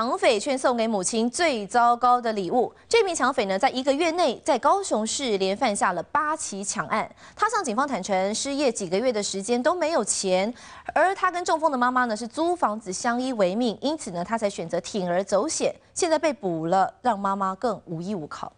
抢匪却送给母亲最糟糕的礼物。这名抢匪呢，在一个月内，在高雄市连犯下了八起抢案。他向警方坦诚，失业几个月的时间都没有钱，而他跟中风的妈妈呢，是租房子相依为命，因此呢，他才选择铤而走险。现在被捕了，让妈妈更无依无靠。